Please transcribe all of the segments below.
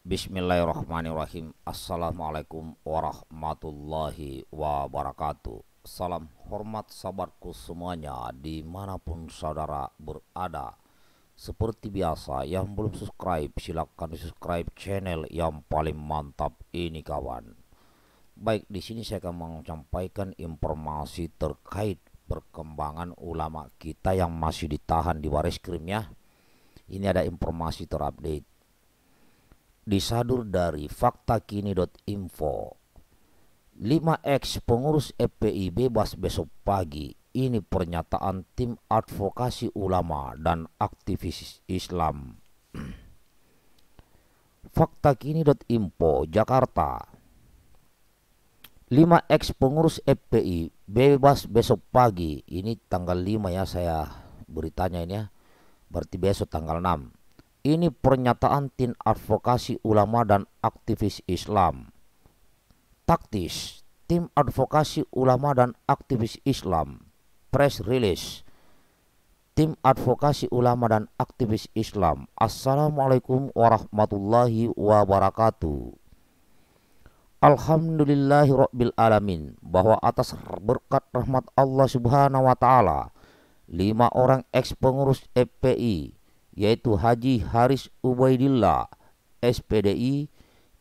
Bismillahirrahmanirrahim Assalamualaikum warahmatullahi wabarakatuh Salam hormat sahabatku semuanya Dimanapun saudara berada Seperti biasa yang belum subscribe silahkan subscribe channel yang paling mantap ini kawan Baik di sini saya akan mengucapkan informasi terkait perkembangan ulama kita yang masih ditahan di baris krim ya Ini ada informasi terupdate disadur dari faktakini.info. 5X pengurus FPI bebas besok pagi. Ini pernyataan tim advokasi ulama dan aktivis Islam. Faktakini.info Jakarta 5 ex pengurus FPI bebas besok pagi. Ini tanggal 5 ya saya beritanya ini ya. Berarti besok tanggal 6. Ini pernyataan tim advokasi ulama dan aktivis Islam. Taktis, tim advokasi ulama dan aktivis Islam. Press release. Tim advokasi ulama dan aktivis Islam. Assalamualaikum warahmatullahi wabarakatuh. Alhamdulillahi Rabbil Alamin bahwa atas berkat rahmat Allah Subhanahu wa taala lima orang ex pengurus FPI yaitu Haji Haris Ubaidillah, SPDI,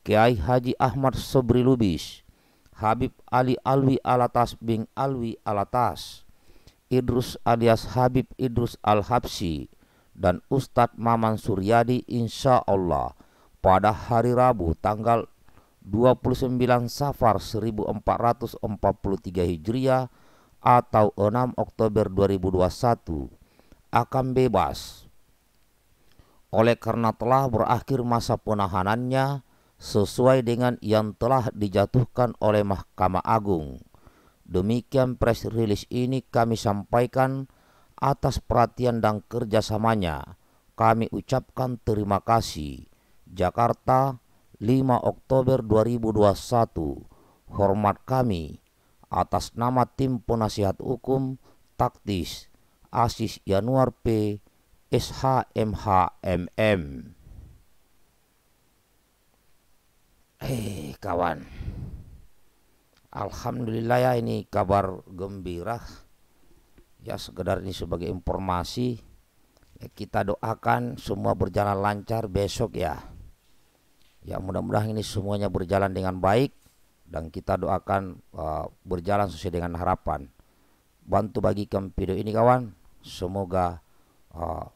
Kiai Haji Ahmad Sobri Lubis, Habib Ali Alwi Alatas Bing Alwi Alatas, Idrus alias Habib Idrus Al-Habsi, dan Ustadz Maman Suryadi insya Allah pada hari Rabu tanggal 29 Safar 1443 Hijriah atau 6 Oktober 2021 akan bebas oleh karena telah berakhir masa penahanannya sesuai dengan yang telah dijatuhkan oleh Mahkamah Agung. Demikian press release ini kami sampaikan atas perhatian dan kerjasamanya. Kami ucapkan terima kasih. Jakarta, 5 Oktober 2021. Hormat kami atas nama tim penasihat hukum taktis Asis Januar P. SHMHMM. Hei eh, kawan. Alhamdulillah ya ini kabar gembira. Ya sekedar ini sebagai informasi. Ya, kita doakan semua berjalan lancar besok ya. Ya mudah-mudahan ini semuanya berjalan dengan baik dan kita doakan uh, berjalan sesuai dengan harapan. Bantu bagikan video ini kawan. Semoga uh,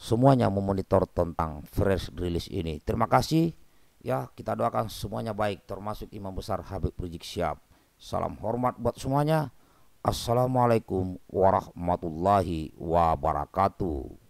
semuanya memonitor tentang fresh release ini. Terima kasih. Ya, kita doakan semuanya baik termasuk Imam Besar Habib Rizik Siap. Salam hormat buat semuanya. Assalamualaikum warahmatullahi wabarakatuh.